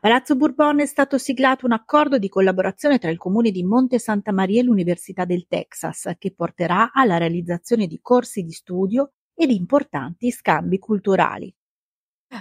A Palazzo Bourbon è stato siglato un accordo di collaborazione tra il comune di Monte Santa Maria e l'Università del Texas, che porterà alla realizzazione di corsi di studio ed importanti scambi culturali.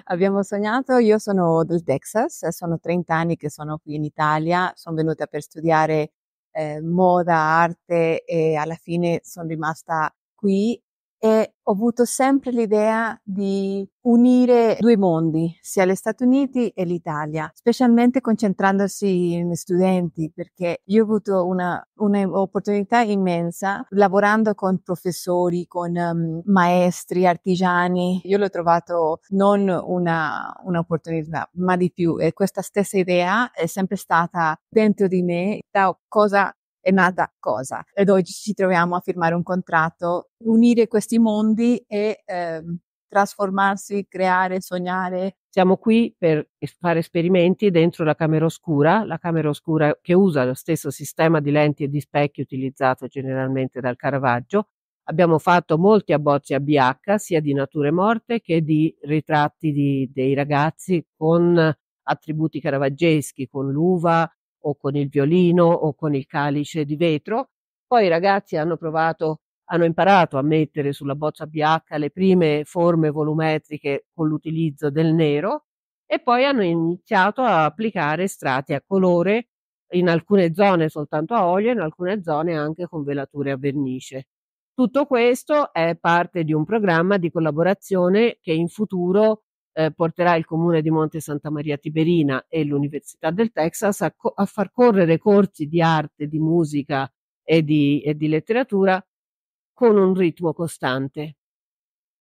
Abbiamo sognato, io sono del Texas, sono 30 anni che sono qui in Italia, sono venuta per studiare eh, moda, arte e alla fine sono rimasta qui e ho avuto sempre l'idea di unire due mondi, sia gli Stati Uniti e l'Italia, specialmente concentrandosi in studenti, perché io ho avuto un'opportunità immensa lavorando con professori, con um, maestri, artigiani. Io l'ho trovato non una, un'opportunità, ma di più. E questa stessa idea è sempre stata dentro di me, da cosa è nata cosa, dove ci troviamo a firmare un contratto, unire questi mondi e ehm, trasformarsi, creare, sognare. Siamo qui per fare esperimenti dentro la camera oscura, la camera oscura che usa lo stesso sistema di lenti e di specchi utilizzato generalmente dal Caravaggio. Abbiamo fatto molti abbozzi a BH, sia di nature morte che di ritratti di, dei ragazzi con attributi caravaggeschi, con l'uva, o con il violino o con il calice di vetro. Poi i ragazzi hanno provato, hanno imparato a mettere sulla boccia BH le prime forme volumetriche con l'utilizzo del nero e poi hanno iniziato a applicare strati a colore in alcune zone soltanto a olio, in alcune zone anche con velature a vernice. Tutto questo è parte di un programma di collaborazione che in futuro eh, porterà il comune di Monte Santa Maria Tiberina e l'Università del Texas a, co- a far correre corsi di arte, di musica e di, e di letteratura con un ritmo costante